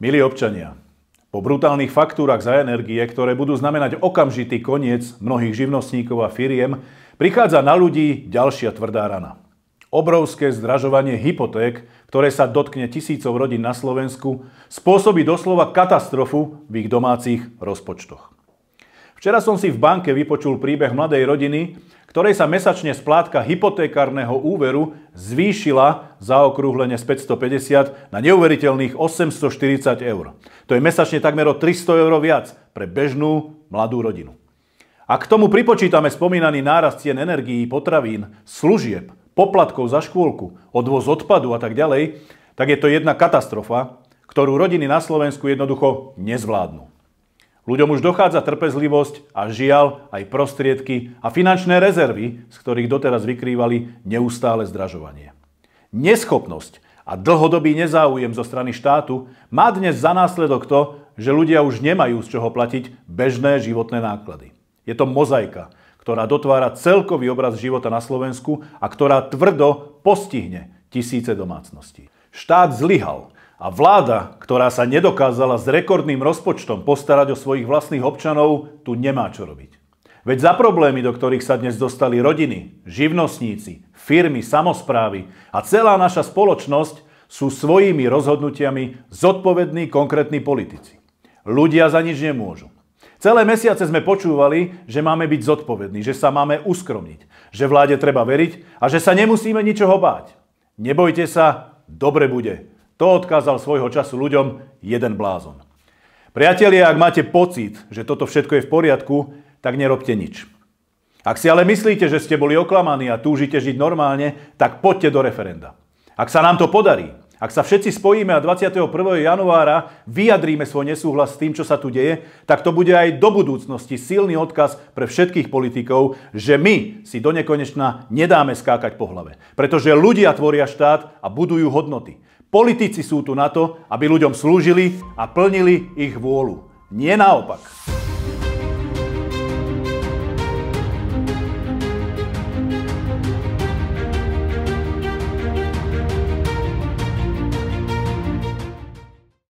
Milí občania, po brutálnych faktúrach za energie, ktoré budú znamenať okamžitý koniec mnohých živnostníkov a firiem, prichádza na ľudí ďalšia tvrdá rana. Obrovské zdražovanie hypoték, ktoré sa dotkne tisícov rodín na Slovensku, spôsobí doslova katastrofu v ich domácich rozpočtoch. Včera som si v banke vypočul príbeh mladej rodiny, ktorej sa mesačne splátka hypotékárneho úveru zvýšila okrúhlenie z 550 na neuveriteľných 840 eur. To je mesačne takmer o 300 eur viac pre bežnú mladú rodinu. A k tomu pripočítame spomínaný nárast cien energií, potravín, služieb, poplatkov za škôlku, odvoz odpadu a tak ďalej, tak je to jedna katastrofa, ktorú rodiny na Slovensku jednoducho nezvládnu. Ľuďom už dochádza trpezlivosť a žiaľ aj prostriedky a finančné rezervy, z ktorých doteraz vykrývali neustále zdražovanie. Neschopnosť a dlhodobý nezáujem zo strany štátu má dnes za následok to, že ľudia už nemajú z čoho platiť bežné životné náklady. Je to mozaika, ktorá dotvára celkový obraz života na Slovensku a ktorá tvrdo postihne tisíce domácností. Štát zlyhal a vláda, ktorá sa nedokázala s rekordným rozpočtom postarať o svojich vlastných občanov, tu nemá čo robiť. Veď za problémy, do ktorých sa dnes dostali rodiny, živnostníci, firmy, samozprávy a celá naša spoločnosť, sú svojimi rozhodnutiami zodpovední konkrétni politici. Ľudia za nič nemôžu. Celé mesiace sme počúvali, že máme byť zodpovední, že sa máme uskromniť, že vláde treba veriť a že sa nemusíme ničoho báť. Nebojte sa, dobre bude, to odkázal svojho času ľuďom jeden blázon. Priatelia, ak máte pocit, že toto všetko je v poriadku, tak nerobte nič. Ak si ale myslíte, že ste boli oklamaní a túžite žiť normálne, tak poďte do referenda. Ak sa nám to podarí, ak sa všetci spojíme a 21. januára vyjadríme svoj nesúhlas s tým, čo sa tu deje, tak to bude aj do budúcnosti silný odkaz pre všetkých politikov, že my si do nekonečna nedáme skákať po hlave. Pretože ľudia tvoria štát a budujú hodnoty. Politici sú tu na to, aby ľuďom slúžili a plnili ich vôľu. Nie naopak.